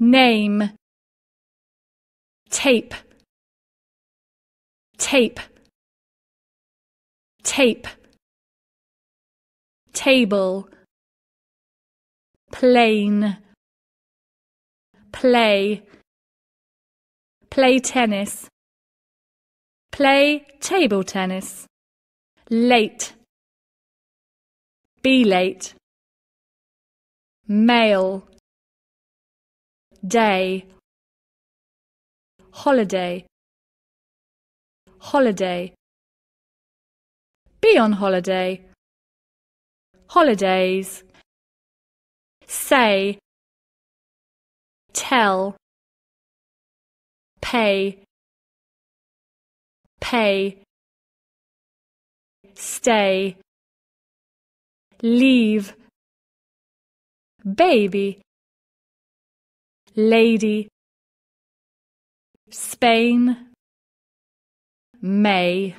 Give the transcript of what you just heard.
name tape tape tape table plane play play tennis play table tennis late be late male day holiday holiday be on holiday holidays say tell pay pay stay leave baby lady, Spain, May.